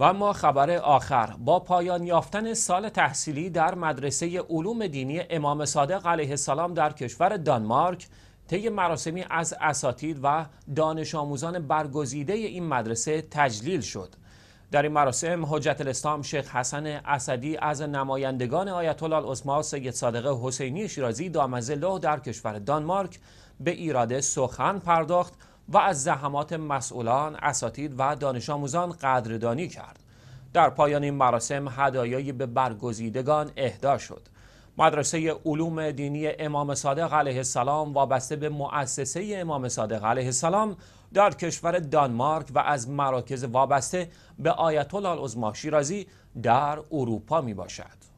و اما خبر آخر با پایان یافتن سال تحصیلی در مدرسه علوم دینی امام صادق علیه السلام در کشور دانمارک طی مراسمی از اساتید و دانش آموزان برگزیده این مدرسه تجلیل شد در این مراسم حجت الاسلام شیخ حسن اسدی از نمایندگان آیت الله العظما سید صادق حسینی شیرازی دامزه در کشور دانمارک به ایراده سخن پرداخت و از زحمات مسئولان، اساتید و دانش آموزان قدردانی کرد. در پایان این مراسم هدایایی به برگزیدگان اهدا شد. مدرسه علوم دینی امام صادق علیه السلام وابسته به مؤسسه امام صادق علیه السلام در کشور دانمارک و از مراکز وابسته به آیت الله العظما شیرازی در اروپا می باشد.